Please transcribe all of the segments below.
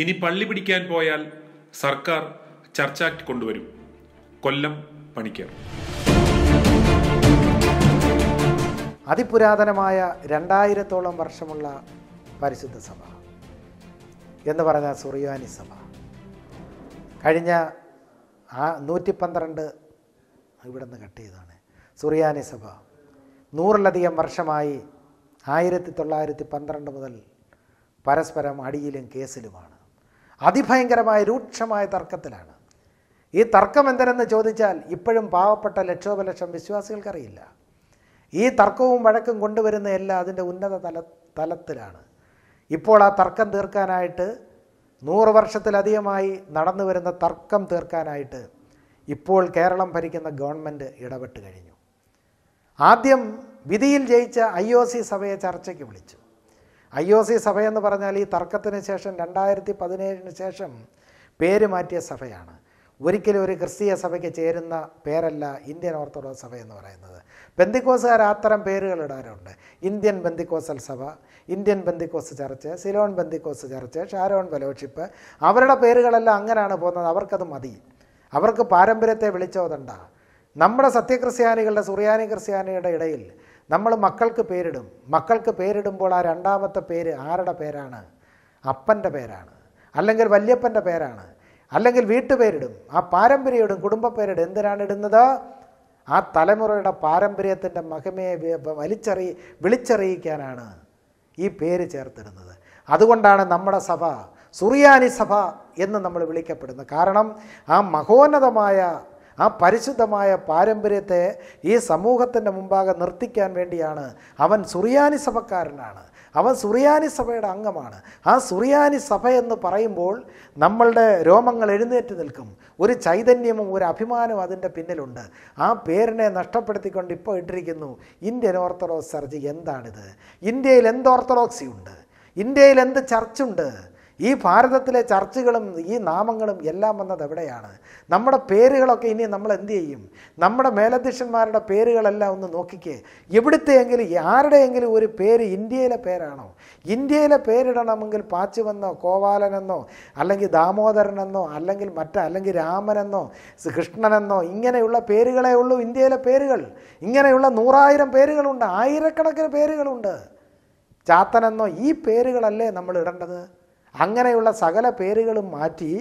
ഇനി പള്ളി പിടിക്കാൻ പോയാൽ സർക്കാർ ചർച്ച ആക്ട് കൊണ്ടുവരും കൊല്ലം പണിക്കർ അതിപുരാതനമായ രണ്ടായിരത്തോളം വർഷമുള്ള പരിശുദ്ധ സഭ എന്ന് പറഞ്ഞ സുറിയാനി സഭ കഴിഞ്ഞ ആ നൂറ്റി പന്ത്രണ്ട് ഇവിടെ നിന്ന് കട്ട് ചെയ്തതാണ് സുറിയാനി സഭ നൂറിലധികം വർഷമായി ആയിരത്തി തൊള്ളായിരത്തി പന്ത്രണ്ട് മുതൽ പരസ്പരം അടിയിലും കേസിലുമാണ് അതിഭയങ്കരമായ രൂക്ഷമായ തർക്കത്തിലാണ് ഈ തർക്കം എന്തരെന്ന് ചോദിച്ചാൽ ഇപ്പോഴും പാവപ്പെട്ട ലക്ഷോപലക്ഷം വിശ്വാസികൾക്കറിയില്ല ഈ തർക്കവും വഴക്കും കൊണ്ടുവരുന്ന എല്ലാം അതിൻ്റെ ഉന്നത തല തലത്തിലാണ് ഇപ്പോൾ ആ തർക്കം തീർക്കാനായിട്ട് നൂറ് വർഷത്തിലധികമായി നടന്നു വരുന്ന തർക്കം തീർക്കാനായിട്ട് ഇപ്പോൾ കേരളം ഭരിക്കുന്ന ഗവൺമെൻറ് ഇടപെട്ട് കഴിഞ്ഞു ആദ്യം വിധിയിൽ ജയിച്ച ഐ സഭയെ ചർച്ചയ്ക്ക് വിളിച്ചു ഐ ഒ സി സഭയെന്ന് പറഞ്ഞാൽ ഈ തർക്കത്തിന് ശേഷം രണ്ടായിരത്തി പതിനേഴിന് ശേഷം പേര് മാറ്റിയ സഭയാണ് ഒരിക്കലും ഒരു ക്രിസ്തീയ സഭയ്ക്ക് ചേരുന്ന പേരല്ല ഇന്ത്യൻ ഓർത്തഡോക്സ് സഭ എന്ന് പറയുന്നത് ബന്ദിക്കോസുകാർ അത്തരം പേരുകൾ ഇടാറുണ്ട് ഇന്ത്യൻ ബന്ദിക്കോസൽ സഭ Indian Pentecostal church Ceylon Pentecostal church Sharon fellowship അവരുടെ പേരുകളെല്ലാം അങ്ങനെയാണ് പോകുന്നത് അവർക്കത് മതി അവർക്ക് പാരമ്പര്യത്തെ വിളിച്ചോതണ്ട നമ്മുടെ സത്യക്രിസ്ത്യാനികളുടെ സുറിയാനി ക്രിസ്ത്യാനിയുടെ ഇടയിൽ നമ്മൾ മക്കൾക്ക് പേരിടും മക്കൾക്ക് പേരിടുമ്പോൾ ആ രണ്ടാമത്തെ പേര് ആരുടെ പേരാണ് അപ്പൻ്റെ പേരാണ് അല്ലെങ്കിൽ വല്യപ്പൻ്റെ പേരാണ് അല്ലെങ്കിൽ വീട്ടുപേരിടും ആ പാരമ്പര്യം കുടുംബ പേരിടും എന്തിനാണ് ഇടുന്നത് ആ തലമുറയുടെ പാരമ്പര്യത്തിൻ്റെ മഹിമയെ വലിച്ചറി വിളിച്ചറിയിക്കാനാണ് ഈ പേര് ചേർത്തിടുന്നത് അതുകൊണ്ടാണ് നമ്മുടെ സഭ സുറിയാനി സഭ എന്ന് നമ്മൾ വിളിക്കപ്പെടുന്നത് കാരണം ആ മഹോന്നതമായ ആ പരിശുദ്ധമായ പാരമ്പര്യത്തെ ഈ സമൂഹത്തിൻ്റെ മുമ്പാകെ നിർത്തിക്കാൻ വേണ്ടിയാണ് അവൻ സുറിയാനി സഭക്കാരനാണ് അവൻ സുറിയാനി സഭയുടെ അംഗമാണ് ആ സുറിയാനി സഭ എന്ന് പറയുമ്പോൾ നമ്മളുടെ രോമങ്ങൾ എഴുന്നേറ്റ് നിൽക്കും ഒരു ചൈതന്യവും ഒരു അഭിമാനവും അതിൻ്റെ പിന്നിലുണ്ട് ആ പേരിനെ നഷ്ടപ്പെടുത്തിക്കൊണ്ട് ഇപ്പോൾ ഇട്ടിരിക്കുന്നു ഇന്ത്യൻ ഓർത്തഡോക്സ് ചർച്ച് എന്താണിത് ഇന്ത്യയിൽ എന്ത് ഓർത്തഡോക്സി ഉണ്ട് ഇന്ത്യയിൽ എന്ത് ചർച്ചുണ്ട് ഈ ഭാരതത്തിലെ ചർച്ചകളും ഈ നാമങ്ങളും എല്ലാം വന്നത് എവിടെയാണ് നമ്മുടെ പേരുകളൊക്കെ ഇനി നമ്മൾ എന്ത് ചെയ്യും നമ്മുടെ മേലധ്യക്ഷന്മാരുടെ പേരുകളെല്ലാം ഒന്ന് നോക്കിക്കേ എവിടുത്തെയെങ്കിലും ആരുടെയെങ്കിലും ഒരു പേര് ഇന്ത്യയിലെ പേരാണോ ഇന്ത്യയിലെ പേരിടണമെങ്കിൽ പാച്ചുവെന്നോ കോവാലനെന്നോ അല്ലെങ്കിൽ ദാമോദരനെന്നോ അല്ലെങ്കിൽ മറ്റോ അല്ലെങ്കിൽ രാമനെന്നോ കൃഷ്ണനെന്നോ ഇങ്ങനെയുള്ള പേരുകളേ ഉള്ളൂ ഇന്ത്യയിലെ പേരുകൾ ഇങ്ങനെയുള്ള നൂറായിരം പേരുകളുണ്ട് ആയിരക്കണക്കിന് പേരുകളുണ്ട് ചാത്തനെന്നോ ഈ പേരുകളല്ലേ നമ്മൾ ഇടേണ്ടത് അങ്ങനെയുള്ള സകല പേരുകളും മാറ്റി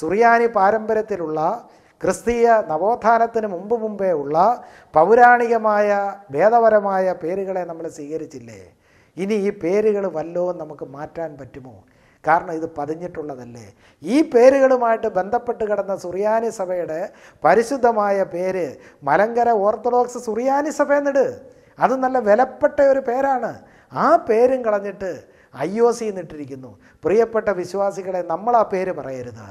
സുറിയാനി പാരമ്പര്യത്തിലുള്ള ക്രിസ്തീയ നവോത്ഥാനത്തിന് മുമ്പ് മുമ്പേ ഉള്ള പൗരാണികമായ ഭേദപരമായ പേരുകളെ നമ്മൾ സ്വീകരിച്ചില്ലേ ഇനി ഈ പേരുകൾ വല്ലവും നമുക്ക് മാറ്റാൻ പറ്റുമോ കാരണം ഇത് പതിഞ്ഞിട്ടുള്ളതല്ലേ ഈ പേരുകളുമായിട്ട് ബന്ധപ്പെട്ട് കിടന്ന സുറിയാനി സഭയുടെ പരിശുദ്ധമായ പേര് മലങ്കര ഓർത്തഡോക്സ് സുറിയാനി സഭ എന്നിട് അത് നല്ല വിലപ്പെട്ട ഒരു പേരാണ് ആ പേരും കളഞ്ഞിട്ട് ഐ ഒ സി എന്നിട്ടിരിക്കുന്നു പ്രിയപ്പെട്ട വിശ്വാസികളെ നമ്മൾ ആ പേര് പറയരുത്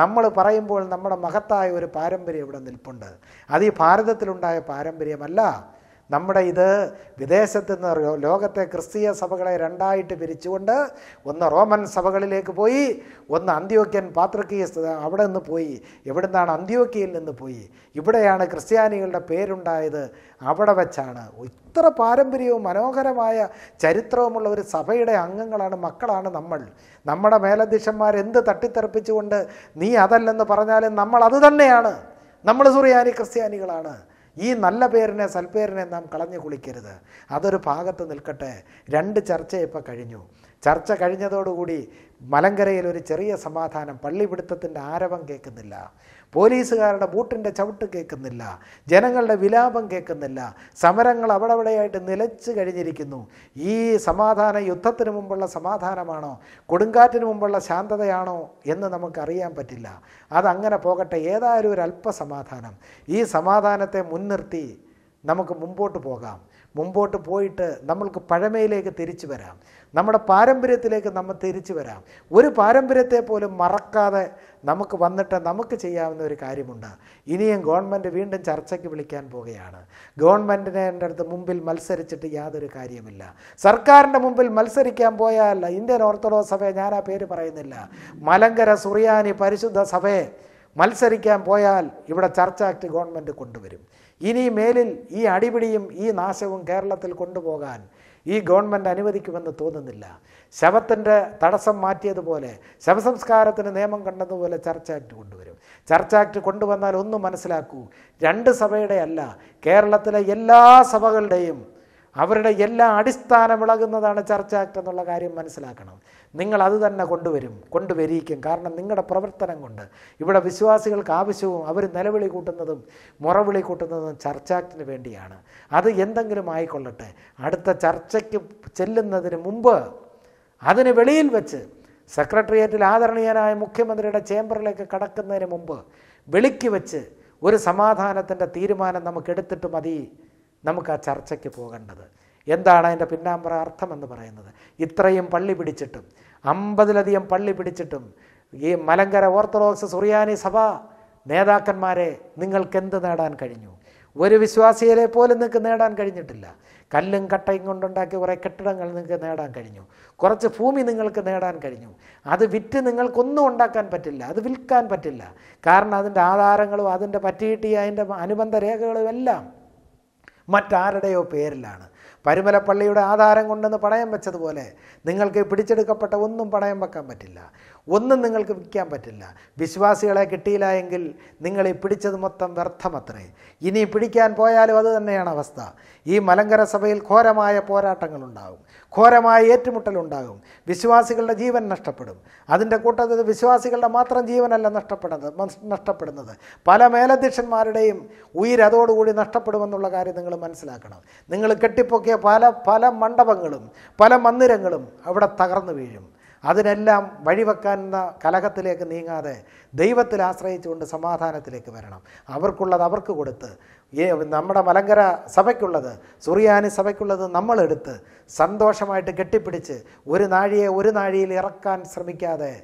നമ്മൾ പറയുമ്പോൾ നമ്മുടെ മഹത്തായ ഒരു പാരമ്പര്യം ഇവിടെ നിൽപ്പുണ്ട് അത് ഈ ഭാരതത്തിലുണ്ടായ പാരമ്പര്യമല്ല നമ്മുടെ ഇത് വിദേശത്ത് നിന്ന് ലോകത്തെ ക്രിസ്തീയ സഭകളെ രണ്ടായിട്ട് പിരിച്ചുകൊണ്ട് ഒന്ന് റോമൻ സഭകളിലേക്ക് പോയി ഒന്ന് അന്ത്യോക്യൻ പാത്രക്കീയ അവിടെ നിന്ന് പോയി എവിടെ നിന്നാണ് അന്ത്യോക്യയിൽ നിന്ന് പോയി ഇവിടെയാണ് ക്രിസ്ത്യാനികളുടെ പേരുണ്ടായത് അവിടെ വെച്ചാണ് ഇത്ര പാരമ്പര്യവും മനോഹരമായ ചരിത്രവുമുള്ള ഒരു സഭയുടെ അംഗങ്ങളാണ് മക്കളാണ് നമ്മൾ നമ്മുടെ മേലധ്യക്ഷന്മാരെന്ത് തട്ടിത്തെറപ്പിച്ചുകൊണ്ട് നീ അതല്ലെന്ന് പറഞ്ഞാലും നമ്മൾ അത് തന്നെയാണ് നമ്മൾ സുറിയാനി ക്രിസ്ത്യാനികളാണ് ഈ നല്ല പേരിനെ സൽപ്പേരിനെ നാം കളഞ്ഞു കുളിക്കരുത് അതൊരു ഭാഗത്ത് നിൽക്കട്ടെ രണ്ട് ചർച്ച കഴിഞ്ഞു ചർച്ച കഴിഞ്ഞതോടുകൂടി മലങ്കരയിൽ ഒരു ചെറിയ സമാധാനം പള്ളിപിടുത്തത്തിൻ്റെ ആരവം കേൾക്കുന്നില്ല പോലീസുകാരുടെ ബൂട്ടിൻ്റെ ചവിട്ട് കേൾക്കുന്നില്ല ജനങ്ങളുടെ വിലാപം കേൾക്കുന്നില്ല സമരങ്ങൾ അവിടെവിടെയായിട്ട് നിലച്ചു കഴിഞ്ഞിരിക്കുന്നു ഈ സമാധാന യുദ്ധത്തിന് മുമ്പുള്ള സമാധാനമാണോ കൊടുങ്കാറ്റിന് മുമ്പുള്ള ശാന്തതയാണോ എന്ന് നമുക്കറിയാൻ പറ്റില്ല അതങ്ങനെ പോകട്ടെ ഏതായാലും ഒരു അല്പസമാധാനം ഈ സമാധാനത്തെ മുൻനിർത്തി നമുക്ക് മുമ്പോട്ട് പോകാം മുമ്പോട്ട് പോയിട്ട് നമ്മൾക്ക് പഴമയിലേക്ക് തിരിച്ചു വരാം നമ്മുടെ പാരമ്പര്യത്തിലേക്ക് നമ്മൾ തിരിച്ചു വരാം ഒരു പാരമ്പര്യത്തെ പോലും മറക്കാതെ നമുക്ക് വന്നിട്ട് നമുക്ക് ചെയ്യാവുന്ന ഒരു കാര്യമുണ്ട് ഇനിയും ഗവൺമെൻറ് വീണ്ടും ചർച്ചയ്ക്ക് വിളിക്കാൻ പോവുകയാണ് ഗവൺമെൻറ്റിനെ എൻ്റെ അടുത്ത് മുമ്പിൽ മത്സരിച്ചിട്ട് യാതൊരു കാര്യമില്ല സർക്കാരിൻ്റെ മുമ്പിൽ മത്സരിക്കാൻ പോയാൽ ഇന്ത്യൻ ഓർത്തഡോക്സ് സഭയെ ഞാൻ ആ പേര് പറയുന്നില്ല മലങ്കര സുറിയാനി പരിശുദ്ധ സഭയെ മത്സരിക്കാൻ പോയാൽ ഇവിടെ ചർച്ച ആക്ട് ഗവൺമെൻറ് കൊണ്ടുവരും ഇനി മേലിൽ ഈ അടിപിടിയും ഈ നാശവും കേരളത്തിൽ കൊണ്ടുപോകാൻ ഈ ഗവൺമെൻറ് അനുവദിക്കുമെന്ന് തോന്നുന്നില്ല ശവത്തിൻ്റെ തടസ്സം മാറ്റിയതുപോലെ ശവസംസ്കാരത്തിന് നിയമം കണ്ടതുപോലെ ചർച്ച ആക്ട് കൊണ്ടുവരും ചർച്ച ആക്ട് കൊണ്ടുവന്നാൽ ഒന്ന് മനസ്സിലാക്കൂ രണ്ട് സഭയുടെ അല്ല കേരളത്തിലെ എല്ലാ സഭകളുടെയും അവരുടെ എല്ലാ അടിസ്ഥാനം ഇളകുന്നതാണ് ചർച്ച ആക്ട് എന്നുള്ള കാര്യം മനസ്സിലാക്കണം നിങ്ങൾ അത് തന്നെ കൊണ്ടുവരും കൊണ്ടുവരിയിക്കും കാരണം നിങ്ങളുടെ പ്രവർത്തനം കൊണ്ട് ഇവിടെ വിശ്വാസികൾക്ക് ആവശ്യവും അവർ നിലവിളി കൂട്ടുന്നതും മുറവിളി കൂട്ടുന്നതും ചർച്ച ആക്ടിന് വേണ്ടിയാണ് അത് എന്തെങ്കിലും ആയിക്കൊള്ളട്ടെ അടുത്ത ചർച്ചയ്ക്ക് ചെല്ലുന്നതിന് മുമ്പ് അതിന് വെളിയിൽ വെച്ച് സെക്രട്ടേറിയറ്റിൽ ആദരണീയനായ മുഖ്യമന്ത്രിയുടെ ചേംബറിലേക്ക് കടക്കുന്നതിന് മുമ്പ് വെളിക്ക് വെച്ച് ഒരു സമാധാനത്തിൻ്റെ തീരുമാനം നമുക്ക് എടുത്തിട്ട് മതി നമുക്ക് ആ ചർച്ചയ്ക്ക് പോകേണ്ടത് എന്താണ് അതിൻ്റെ പിന്നാമ്പറ എന്ന് പറയുന്നത് ഇത്രയും പള്ളി പിടിച്ചിട്ടും അമ്പതിലധികം പള്ളി പിടിച്ചിട്ടും ഈ മലങ്കര ഓർത്തഡോക്സ് സുറിയാനി സഭ നേതാക്കന്മാരെ നിങ്ങൾക്കെന്ത് നേടാൻ കഴിഞ്ഞു ഒരു വിശ്വാസിയെ പോലും നിങ്ങൾക്ക് നേടാൻ കഴിഞ്ഞിട്ടില്ല കല്ലും കട്ടയും കൊണ്ടുണ്ടാക്കിയ കുറേ കെട്ടിടങ്ങൾ നിങ്ങൾക്ക് നേടാൻ കഴിഞ്ഞു കുറച്ച് ഭൂമി നിങ്ങൾക്ക് നേടാൻ കഴിഞ്ഞു അത് വിറ്റ് നിങ്ങൾക്കൊന്നും ഉണ്ടാക്കാൻ പറ്റില്ല അത് വിൽക്കാൻ പറ്റില്ല കാരണം അതിൻ്റെ ആധാരങ്ങളും അതിൻ്റെ പറ്റിയിട്ടി അതിൻ്റെ അനുബന്ധ രേഖകളും എല്ലാം മറ്റാരുടെയോ പേരിലാണ് പരുമലപ്പള്ളിയുടെ ആധാരം കൊണ്ടെന്ന് പണയം വെച്ചതുപോലെ നിങ്ങൾക്ക് പിടിച്ചെടുക്കപ്പെട്ട ഒന്നും പണയം വെക്കാൻ പറ്റില്ല ഒന്നും നിങ്ങൾക്ക് വിൽക്കാൻ പറ്റില്ല വിശ്വാസികളെ കിട്ടിയില്ല എങ്കിൽ നിങ്ങളെ പിടിച്ചത് മൊത്തം വ്യർത്ഥമത്രേ ഇനി പിടിക്കാൻ പോയാലും അത് തന്നെയാണ് അവസ്ഥ ഈ മലങ്കര സഭയിൽ ഘോരമായ പോരാട്ടങ്ങളുണ്ടാകും ഘോരമായ ഏറ്റുമുട്ടലുണ്ടാകും വിശ്വാസികളുടെ ജീവൻ നഷ്ടപ്പെടും അതിൻ്റെ കൂട്ടത്തിൽ വിശ്വാസികളുടെ മാത്രം ജീവനല്ല നഷ്ടപ്പെടുന്നത് നഷ്ടപ്പെടുന്നത് പല മേലധ്യക്ഷന്മാരുടെയും ഉയരതോടുകൂടി നഷ്ടപ്പെടുമെന്നുള്ള കാര്യം നിങ്ങൾ മനസ്സിലാക്കണം നിങ്ങൾ കെട്ടിപ്പൊക്കിയ പല പല മണ്ഡപങ്ങളും പല മന്ദിരങ്ങളും അവിടെ തകർന്നു വീഴും അതിനെല്ലാം വഴിവെക്കാനെന്ന കലഹത്തിലേക്ക് നീങ്ങാതെ ദൈവത്തിൽ ആശ്രയിച്ചുകൊണ്ട് സമാധാനത്തിലേക്ക് വരണം അവർക്കുള്ളത് അവർക്ക് കൊടുത്ത് നമ്മുടെ മലങ്കര സഭയ്ക്കുള്ളത് സുറിയാനി സഭയ്ക്കുള്ളത് നമ്മളെടുത്ത് സന്തോഷമായിട്ട് കെട്ടിപ്പിടിച്ച് ഒരു നാഴിയെ ഒരു നാഴിയിൽ ഇറക്കാൻ ശ്രമിക്കാതെ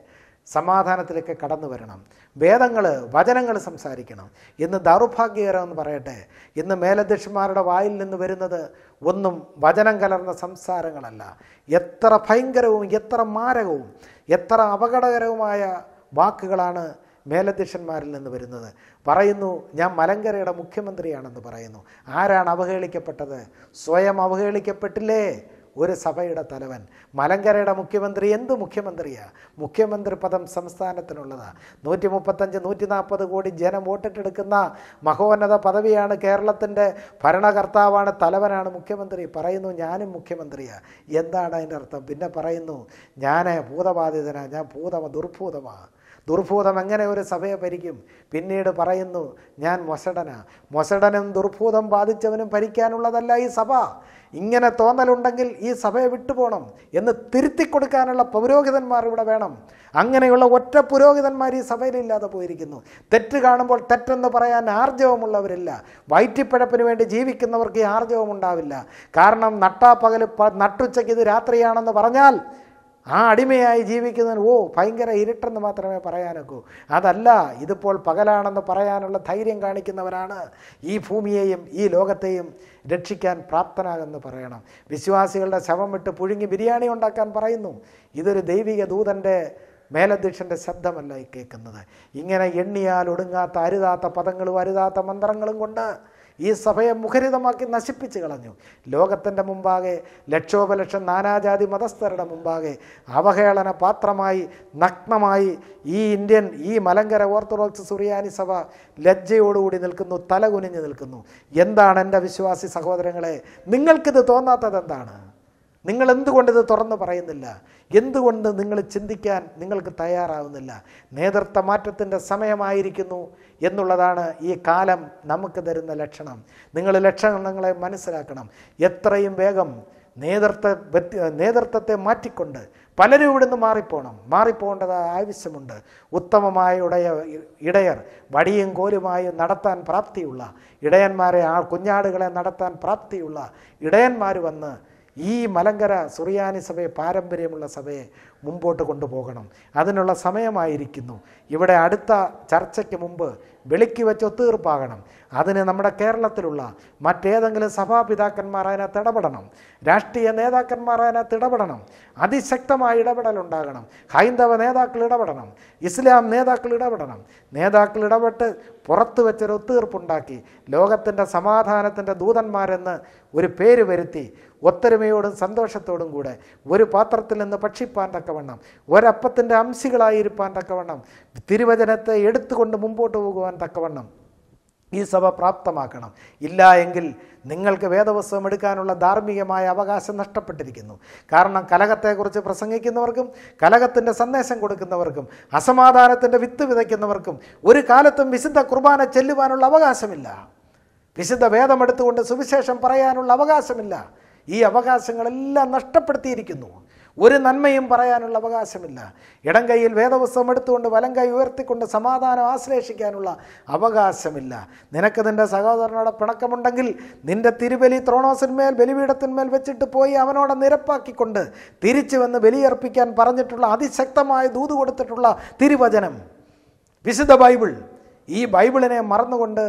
സമാധാനത്തിലേക്ക് കടന്നു വരണം വേദങ്ങൾ വചനങ്ങൾ സംസാരിക്കണം ഇന്ന് ദൗർഭാഗ്യകരമെന്ന് പറയട്ടെ ഇന്ന് മേലധ്യക്ഷന്മാരുടെ വായിൽ നിന്ന് വരുന്നത് ഒന്നും വചനം കലർന്ന സംസാരങ്ങളല്ല എത്ര ഭയങ്കരവും എത്ര മാരകവും എത്ര അപകടകരവുമായ വാക്കുകളാണ് മേലധ്യക്ഷന്മാരിൽ നിന്ന് വരുന്നത് പറയുന്നു ഞാൻ മലങ്കരയുടെ മുഖ്യമന്ത്രിയാണെന്ന് പറയുന്നു ആരാണ് അവഹേളിക്കപ്പെട്ടത് സ്വയം അവഹേളിക്കപ്പെട്ടില്ലേ ഒരു സഭയുടെ തലവൻ മലങ്കരയുടെ മുഖ്യമന്ത്രി എന്ത് മുഖ്യമന്ത്രിയാണ് മുഖ്യമന്ത്രി പദം സംസ്ഥാനത്തിനുള്ളതാണ് നൂറ്റി മുപ്പത്തഞ്ച് നൂറ്റി നാൽപ്പത് കോടി ജനം വോട്ടിട്ടെടുക്കുന്ന മഹോന്നത പദവിയാണ് കേരളത്തിൻ്റെ ഭരണകർത്താവാണ് തലവനാണ് മുഖ്യമന്ത്രി പറയുന്നു ഞാനും മുഖ്യമന്ത്രിയാണ് എന്താണ് അതിൻ്റെ അർത്ഥം പിന്നെ പറയുന്നു ഞാൻ ഭൂതബാധിതനാണ് ഞാൻ ഭൂതമ ദുർഭൂതമാണ് ദുർഭൂതം അങ്ങനെ ഒരു സഭയെ ഭരിക്കും പിന്നീട് പറയുന്നു ഞാൻ മൊസടന മൊസടനും ദുർഭൂതം ബാധിച്ചവനും ഭരിക്കാനുള്ളതല്ല ഈ സഭ ഇങ്ങനെ തോന്നലുണ്ടെങ്കിൽ ഈ സഭയെ വിട്ടുപോകണം എന്ന് തിരുത്തി കൊടുക്കാനുള്ള പൗരോഹിതന്മാർ ഇവിടെ വേണം അങ്ങനെയുള്ള ഒറ്റ പുരോഹിതന്മാർ ഈ സഭയിലില്ലാതെ പോയിരിക്കുന്നു തെറ്റ് കാണുമ്പോൾ തെറ്റെന്ന് പറയാൻ ആർജവമുള്ളവരില്ല വയറ്റിപ്പഴപ്പിന് വേണ്ടി ജീവിക്കുന്നവർക്ക് ഈ ആർജവം ഉണ്ടാവില്ല കാരണം നട്ടാപ്പകൽ നട്ടുച്ചയ്ക്ക് ഇത് രാത്രിയാണെന്ന് പറഞ്ഞാൽ ആ അടിമയായി ജീവിക്കുന്നതിന് ഓ ഭയങ്കര ഇരുട്ടെന്ന് മാത്രമേ പറയാനൊക്കൂ അതല്ല ഇതിപ്പോൾ പകലാണെന്ന് പറയാനുള്ള ധൈര്യം കാണിക്കുന്നവരാണ് ഈ ഭൂമിയെയും ഈ ലോകത്തെയും രക്ഷിക്കാൻ പ്രാപ്തനാകെന്ന് പറയണം വിശ്വാസികളുടെ ശവം വിട്ട് പുഴുങ്ങി ബിരിയാണി ഉണ്ടാക്കാൻ പറയുന്നു ഇതൊരു ദൈവിക ദൂതൻ്റെ മേലധ്യക്ഷൻ്റെ ശബ്ദമല്ല ഈ കേൾക്കുന്നത് ഇങ്ങനെ എണ്ണിയാൽ ഒടുങ്ങാത്ത അരുതാത്ത പദങ്ങളും അരുതാത്ത മന്ത്രങ്ങളും കൊണ്ട് ഈ സഭയെ മുഖരിതമാക്കി നശിപ്പിച്ച് കളഞ്ഞു ലോകത്തിൻ്റെ മുമ്പാകെ ലക്ഷോപലക്ഷം നാനാജാതി മതസ്ഥരുടെ മുമ്പാകെ അവഹേളന പാത്രമായി നഗ്നമായി ഈ ഇന്ത്യൻ ഈ മലങ്കര ഓർത്തഡോക്സ് സുറിയാനി സഭ ലജ്ജയോടുകൂടി നിൽക്കുന്നു തലകുനിഞ്ഞു നിൽക്കുന്നു എന്താണ് എൻ്റെ വിശ്വാസി സഹോദരങ്ങളെ നിങ്ങൾക്കിത് തോന്നാത്തത് എന്താണ് നിങ്ങൾ എന്തുകൊണ്ട് ഇത് തുറന്നു പറയുന്നില്ല എന്തുകൊണ്ട് നിങ്ങൾ ചിന്തിക്കാൻ നിങ്ങൾക്ക് തയ്യാറാവുന്നില്ല നേതൃത്വ മാറ്റത്തിൻ്റെ സമയമായിരിക്കുന്നു എന്നുള്ളതാണ് ഈ കാലം നമുക്ക് തരുന്ന ലക്ഷണം നിങ്ങൾ ലക്ഷണങ്ങളെ മനസ്സിലാക്കണം എത്രയും വേഗം നേതൃത്വ നേതൃത്വത്തെ മാറ്റിക്കൊണ്ട് പലരും നിന്ന് മാറിപ്പോണം മാറിപ്പോകേണ്ടത് ആവശ്യമുണ്ട് ഉത്തമമായ ഇടയ ഇടയർ വടിയും കോലുമായും നടത്താൻ പ്രാപ്തിയുള്ള ഇടയന്മാരെ ആ കുഞ്ഞാടുകളെ നടത്താൻ പ്രാപ്തിയുള്ള ഇടയന്മാർ വന്ന് ഈ മലങ്കര സുറിയാനി സഭയെ പാരമ്പര്യമുള്ള സഭയെ മുമ്പോട്ട് കൊണ്ടുപോകണം അതിനുള്ള സമയമായിരിക്കുന്നു ഇവിടെ അടുത്ത ചർച്ചയ്ക്ക് മുമ്പ് വെളിക്ക് വെച്ച് ഒത്തുതീർപ്പാകണം അതിന് നമ്മുടെ കേരളത്തിലുള്ള മറ്റേതെങ്കിലും സഭാപിതാക്കന്മാർ അതിനകത്ത് ഇടപെടണം രാഷ്ട്രീയ നേതാക്കന്മാർ അതിനകത്ത് ഇടപെടണം അതിശക്തമായ ഇടപെടലുണ്ടാകണം ഹൈന്ദവ നേതാക്കൾ ഇടപെടണം ഇസ്ലാം നേതാക്കൾ ഇടപെടണം നേതാക്കൾ ഇടപെട്ട് പുറത്തു വെച്ചൊരു ഒത്തുതീർപ്പുണ്ടാക്കി ലോകത്തിൻ്റെ സമാധാനത്തിൻ്റെ ദൂതന്മാരെന്ന് ഒരു പേര് വരുത്തി ഒത്തൊരുമയോടും സന്തോഷത്തോടും കൂടെ ഒരു പാത്രത്തിൽ നിന്ന് ഭക്ഷിപ്പാൻ തക്കവണ്ണം ഒരപ്പത്തിൻ്റെ അംശികളായിരിക്കാൻ തക്കവണ്ണം തിരുവചനത്തെ എടുത്തുകൊണ്ട് മുമ്പോട്ട് പോകുവാൻ തക്കവണ്ണം ഈ സഭ പ്രാപ്തമാക്കണം ഇല്ല എങ്കിൽ നിങ്ങൾക്ക് വേദപുസ്തകം എടുക്കാനുള്ള ധാർമ്മികമായ അവകാശം നഷ്ടപ്പെട്ടിരിക്കുന്നു കാരണം കലകത്തെക്കുറിച്ച് പ്രസംഗിക്കുന്നവർക്കും കലകത്തിൻ്റെ സന്ദേശം കൊടുക്കുന്നവർക്കും അസമാധാനത്തിൻ്റെ വിത്ത് വിതയ്ക്കുന്നവർക്കും ഒരു കാലത്തും വിശുദ്ധ കുർബാന ചെല്ലുവാനുള്ള അവകാശമില്ല വിശുദ്ധ വേദമെടുത്തുകൊണ്ട് സുവിശേഷം പറയാനുള്ള അവകാശമില്ല ഈ അവകാശങ്ങളെല്ലാം നഷ്ടപ്പെടുത്തിയിരിക്കുന്നു ഒരു നന്മയും പറയാനുള്ള അവകാശമില്ല ഇടം കൈയിൽ വേദപുസ്തകം എടുത്തുകൊണ്ട് വലം കൈ ഉയർത്തിക്കൊണ്ട് സമാധാനം ആശ്ലേഷിക്കാനുള്ള അവകാശമില്ല നിനക്ക് നിൻ്റെ സഹോദരനോട് പിണക്കമുണ്ടെങ്കിൽ നിൻ്റെ തിരുബലി ത്രോണോസിന്മേൽ ബലിപീഠത്തിന്മേൽ വെച്ചിട്ട് പോയി അവനോട് നിരപ്പാക്കിക്കൊണ്ട് തിരിച്ചു വന്ന് ബലിയർപ്പിക്കാൻ പറഞ്ഞിട്ടുള്ള അതിശക്തമായ ദൂത് കൊടുത്തിട്ടുള്ള തിരുവചനം വിശുദ്ധ ബൈബിൾ ഈ ബൈബിളിനെ മറന്നുകൊണ്ട്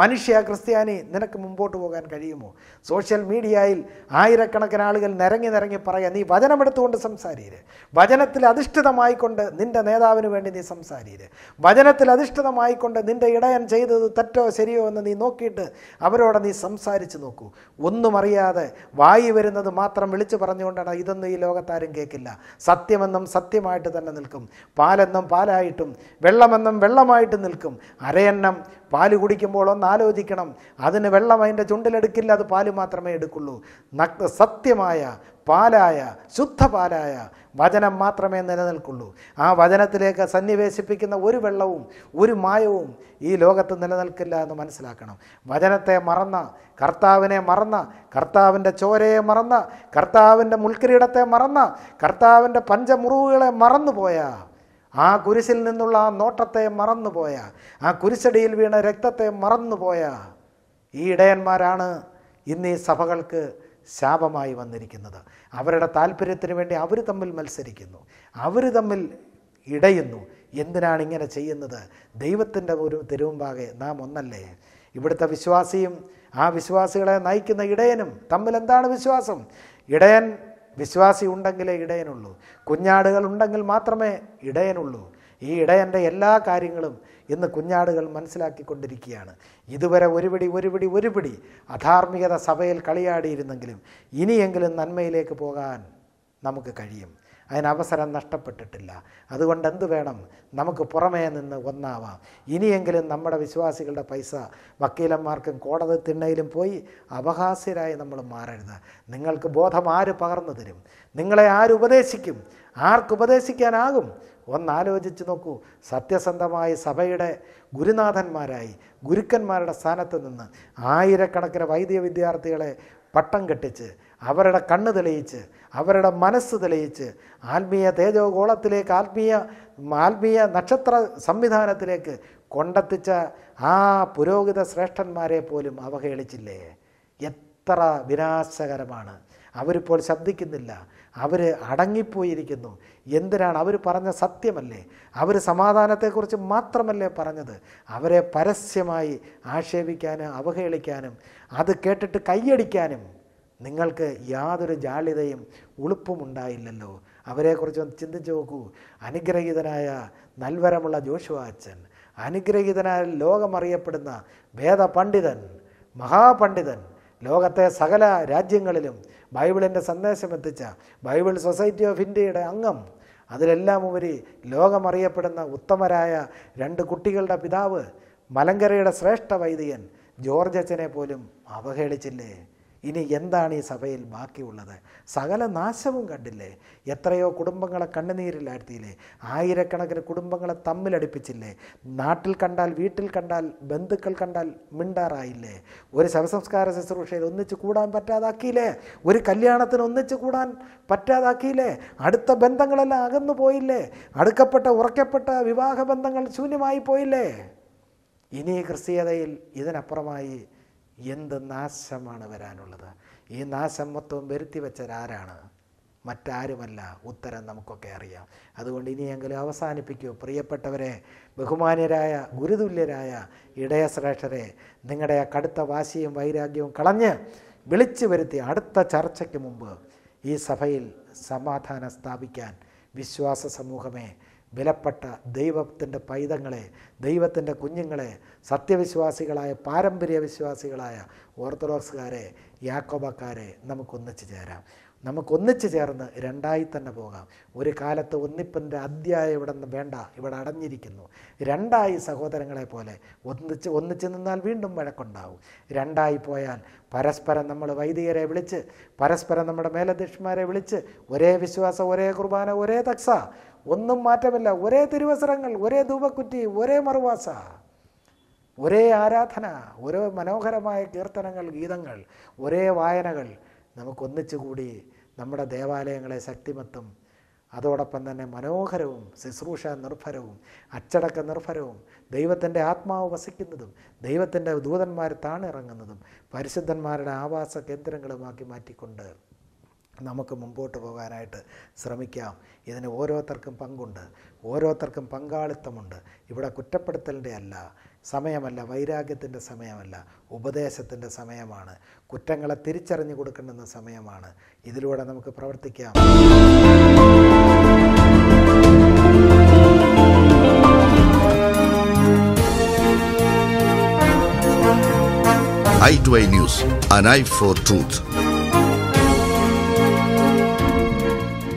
മനുഷ്യ ക്രിസ്ത്യാനി നിനക്ക് മുമ്പോട്ട് പോകാൻ കഴിയുമോ സോഷ്യൽ മീഡിയയിൽ ആയിരക്കണക്കിന് ആളുകൾ നിരങ്ങി നിരങ്ങി പറയാം നീ വചനമെടുത്തുകൊണ്ട് സംസാരീര് വചനത്തിൽ അധിഷ്ഠിതമായിക്കൊണ്ട് നിൻ്റെ നേതാവിന് വേണ്ടി നീ സംസാരീര് വചനത്തിൽ അധിഷ്ഠിതമായിക്കൊണ്ട് നിൻ്റെ ഇടയൻ ചെയ്തത് തെറ്റോ ശരിയോ എന്ന് നീ നോക്കിയിട്ട് അവരോട് നീ സംസാരിച്ച് നോക്കൂ ഒന്നും അറിയാതെ വായി വരുന്നത് മാത്രം വിളിച്ചു പറഞ്ഞുകൊണ്ടാണ് ഇതൊന്നും ഈ ലോകത്താരും കേൾക്കില്ല സത്യമെന്നും സത്യമായിട്ട് തന്നെ നിൽക്കും പാലെന്നും പാലായിട്ടും വെള്ളമെന്നും വെള്ളമായിട്ട് നിൽക്കും അരയെണ്ണം പാല് കുടിക്കുമ്പോൾ ഒന്ന് ആലോചിക്കണം അതിന് വെള്ളം അതിൻ്റെ ചുണ്ടിലെടുക്കില്ല അത് പാല് മാത്രമേ എടുക്കുള്ളൂ നഗ്ന സത്യമായ പാലായ ശുദ്ധപാലായ വചനം മാത്രമേ നിലനിൽക്കുള്ളൂ ആ വചനത്തിലേക്ക് സന്നിവേശിപ്പിക്കുന്ന ഒരു വെള്ളവും ഒരു മായവും ഈ ലോകത്ത് നിലനിൽക്കില്ല എന്ന് മനസ്സിലാക്കണം വചനത്തെ മറന്ന കർത്താവിനെ മറന്ന കർത്താവിൻ്റെ ചോരയെ മറന്ന കർത്താവിൻ്റെ മുൾക്കിരീടത്തെ മറന്ന കർത്താവിൻ്റെ പഞ്ചമുറിവുകളെ മറന്നുപോയാൽ ആ കുരിശിൽ നിന്നുള്ള ആ നോട്ടത്തെ മറന്നുപോയ ആ കുരിശടിയിൽ വീണ രക്തത്തെ മറന്നുപോയ ഈ ഇടയന്മാരാണ് ഇന്ന് ഈ സഭകൾക്ക് ശാപമായി വന്നിരിക്കുന്നത് അവരുടെ താല്പര്യത്തിന് വേണ്ടി അവർ തമ്മിൽ മത്സരിക്കുന്നു അവർ തമ്മിൽ ഇടയുന്നു എന്തിനാണ് ഇങ്ങനെ ചെയ്യുന്നത് ദൈവത്തിൻ്റെ ഒരു തിരുമുമ്പാകെ നാം ഒന്നല്ലേ ഇവിടുത്തെ വിശ്വാസിയും ആ വിശ്വാസികളെ നയിക്കുന്ന ഇടയനും തമ്മിൽ എന്താണ് വിശ്വാസം ഇടയൻ വിശ്വാസി ഉണ്ടെങ്കിലേ ഇടയനുള്ളൂ കുഞ്ഞാടുകൾ ഉണ്ടെങ്കിൽ മാത്രമേ ഇടയനുള്ളൂ ഈ ഇടയൻ്റെ എല്ലാ കാര്യങ്ങളും ഇന്ന് കുഞ്ഞാടുകൾ മനസ്സിലാക്കിക്കൊണ്ടിരിക്കുകയാണ് ഇതുവരെ ഒരുപിടി ഒരുപിടി ഒരുപിടി അധാർമികത സഭയിൽ കളിയാടിയിരുന്നെങ്കിലും ഇനിയെങ്കിലും നന്മയിലേക്ക് പോകാൻ നമുക്ക് കഴിയും അതിനവസരം നഷ്ടപ്പെട്ടിട്ടില്ല അതുകൊണ്ട് എന്ത് വേണം നമുക്ക് പുറമേ നിന്ന് ഒന്നാവാം ഇനിയെങ്കിലും നമ്മുടെ വിശ്വാസികളുടെ പൈസ വക്കീലന്മാർക്കും കോടതി തിണ്ണയിലും പോയി അപഹാസ്യരായി നമ്മൾ മാറരുത് നിങ്ങൾക്ക് ബോധം ആര് പകർന്നു തരും നിങ്ങളെ ആര് ഉപദേശിക്കും ആർക്കുപദേശിക്കാനാകും ഒന്നാലോചിച്ച് നോക്കൂ സത്യസന്ധമായി സഭയുടെ ഗുരുനാഥന്മാരായി ഗുരുക്കന്മാരുടെ സ്ഥാനത്ത് നിന്ന് ആയിരക്കണക്കിന് വൈദ്യ വിദ്യാർത്ഥികളെ പട്ടം കെട്ടിച്ച് അവരുടെ കണ്ണ് തെളിയിച്ച് അവരുടെ മനസ്സ് തെളിയിച്ച് ആത്മീയ തേജോഗോളത്തിലേക്ക് ആത്മീയ ആത്മീയ നക്ഷത്ര സംവിധാനത്തിലേക്ക് കൊണ്ടെത്തിച്ച ആ പുരോഹിത ശ്രേഷ്ഠന്മാരെ പോലും അവഹേളിച്ചില്ലേ എത്ര വിനാശകരമാണ് അവരിപ്പോൾ ശബ്ദിക്കുന്നില്ല അവർ അടങ്ങിപ്പോയിരിക്കുന്നു എന്തിനാണ് അവർ പറഞ്ഞ സത്യമല്ലേ അവർ സമാധാനത്തെക്കുറിച്ച് മാത്രമല്ലേ പറഞ്ഞത് അവരെ പരസ്യമായി ആക്ഷേപിക്കാനും അവഹേളിക്കാനും അത് കേട്ടിട്ട് കൈയടിക്കാനും നിങ്ങൾക്ക് യാതൊരു ജാള്യതയും ഉളുപ്പും ഉണ്ടായില്ലല്ലോ അവരെക്കുറിച്ച് ഒന്ന് ചിന്തിച്ചു നോക്കൂ അനുഗ്രഹീതനായ നൽവരമുള്ള ജോഷുവ അച്ഛൻ അനുഗ്രഹീതനായ ലോകമറിയപ്പെടുന്ന വേദപണ്ഡിതൻ മഹാപണ്ഡിതൻ ലോകത്തെ സകല രാജ്യങ്ങളിലും ബൈബിളിൻ്റെ സന്ദേശം എത്തിച്ച ബൈബിൾ സൊസൈറ്റി ഓഫ് ഇന്ത്യയുടെ അംഗം അതിലെല്ലാം ഉപരി ലോകമറിയപ്പെടുന്ന ഉത്തമരായ രണ്ട് കുട്ടികളുടെ പിതാവ് മലങ്കരയുടെ ശ്രേഷ്ഠ വൈദികൻ ജോർജ് അച്ഛനെ പോലും അവഹേളിച്ചില്ലേ ഇനി എന്താണ് ഈ സഭയിൽ ബാക്കിയുള്ളത് സകല നാശവും കണ്ടില്ലേ എത്രയോ കുടുംബങ്ങളെ കണ്ണുനീരിലാഴ്ത്തിയില്ലേ ആയിരക്കണക്കിന് കുടുംബങ്ങളെ തമ്മിലടിപ്പിച്ചില്ലേ നാട്ടിൽ കണ്ടാൽ വീട്ടിൽ കണ്ടാൽ ബന്ധുക്കൾ കണ്ടാൽ മിണ്ടാറായില്ലേ ഒരു ശവസംസ്കാര ശുശ്രൂഷയിൽ ഒന്നിച്ച് കൂടാൻ പറ്റാതാക്കിയില്ലേ ഒരു കല്യാണത്തിന് ഒന്നിച്ച് കൂടാൻ പറ്റാതാക്കിയില്ലേ അടുത്ത ബന്ധങ്ങളെല്ലാം അകന്നു പോയില്ലേ അടുക്കപ്പെട്ട ഉറക്കപ്പെട്ട വിവാഹ ബന്ധങ്ങൾ ശൂന്യമായി പോയില്ലേ ഇനി ക്രിസ്തീയതയിൽ ഇതിനപ്പുറമായി എന്ത് നാശമാണ് വരാനുള്ളത് ഈ നാശം മൊത്തവും വരുത്തി വെച്ചവരാരാണ് മറ്റാരുമല്ല ഉത്തരം നമുക്കൊക്കെ അറിയാം അതുകൊണ്ട് ഇനിയെങ്കിലും അവസാനിപ്പിക്കൂ പ്രിയപ്പെട്ടവരെ ബഹുമാന്യരായ ഗുരുതുല്യരായ ഇടയശ്രേഷ്ഠരെ നിങ്ങളുടെ ആ കടുത്ത വാശിയും വൈരാഗ്യവും കളഞ്ഞ് വിളിച്ചു വരുത്തി അടുത്ത ചർച്ചയ്ക്ക് മുമ്പ് ഈ സഭയിൽ സമാധാനം സ്ഥാപിക്കാൻ വിശ്വാസ സമൂഹമേ വിലപ്പെട്ട ദൈവത്തിൻ്റെ പൈതങ്ങളെ ദൈവത്തിൻ്റെ കുഞ്ഞുങ്ങളെ സത്യവിശ്വാസികളായ പാരമ്പര്യ വിശ്വാസികളായ ഓർത്തഡോക്സുകാരെ യാക്കോബക്കാരെ നമുക്കൊന്നിച്ചു ചേരാം നമുക്കൊന്നിച്ചു ചേർന്ന് രണ്ടായി തന്നെ പോകാം ഒരു കാലത്ത് ഒന്നിപ്പൻ്റെ അധ്യായം ഇവിടെ നിന്ന് വേണ്ട ഇവിടെ അടഞ്ഞിരിക്കുന്നു രണ്ടായി സഹോദരങ്ങളെ പോലെ ഒന്നിച്ച് ഒന്നിച്ച് നിന്നാൽ വീണ്ടും വഴക്കുണ്ടാവും രണ്ടായി പോയാൽ പരസ്പരം നമ്മൾ വൈദികരെ വിളിച്ച് പരസ്പരം നമ്മുടെ മേലധ്യക്ഷന്മാരെ വിളിച്ച് ഒരേ വിശ്വാസം ഒരേ കുർബാന ഒരേ തക്സ ഒന്നും മാറ്റമില്ല ഒരേ തിരുവസരങ്ങൾ ഒരേ ധൂപക്കുറ്റി ഒരേ മറുവാസ ഒരേ ആരാധന ഒരേ മനോഹരമായ കീർത്തനങ്ങൾ ഗീതങ്ങൾ ഒരേ വായനകൾ നമുക്കൊന്നിച്ചുകൂടി കൂടി നമ്മുടെ ദേവാലയങ്ങളെ ശക്തിമത്തും അതോടൊപ്പം തന്നെ മനോഹരവും ശുശ്രൂഷ നിർഭരവും അച്ചടക്ക നിർഭരവും ദൈവത്തിൻ്റെ ആത്മാവ് വസിക്കുന്നതും ദൈവത്തിൻ്റെ ദൂതന്മാർ താണിറങ്ങുന്നതും പരിശുദ്ധന്മാരുടെ ആവാസ കേന്ദ്രങ്ങളുമാക്കി മാറ്റിക്കൊണ്ട് നമുക്ക് മുമ്പോട്ട് പോകാനായിട്ട് ശ്രമിക്കാം ഇതിന് ഓരോരുത്തർക്കും പങ്കുണ്ട് ഓരോരുത്തർക്കും പങ്കാളിത്തമുണ്ട് ഇവിടെ കുറ്റപ്പെടുത്തലിൻ്റെ അല്ല സമയമല്ല വൈരാഗ്യത്തിൻ്റെ സമയമല്ല ഉപദേശത്തിൻ്റെ സമയമാണ് കുറ്റങ്ങളെ തിരിച്ചറിഞ്ഞു കൊടുക്കേണ്ടുന്ന സമയമാണ് ഇതിലൂടെ നമുക്ക് പ്രവർത്തിക്കാം I I news an eye for truth